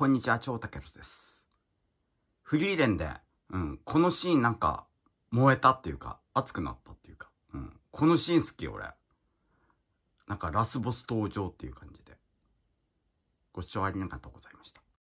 こんにちは、超竹です。フリーレンで、うん、このシーンなんか、燃えたっていうか、熱くなったっていうか、うん、このシーン好き、俺。なんか、ラスボス登場っていう感じで。ご視聴ありがとうございました。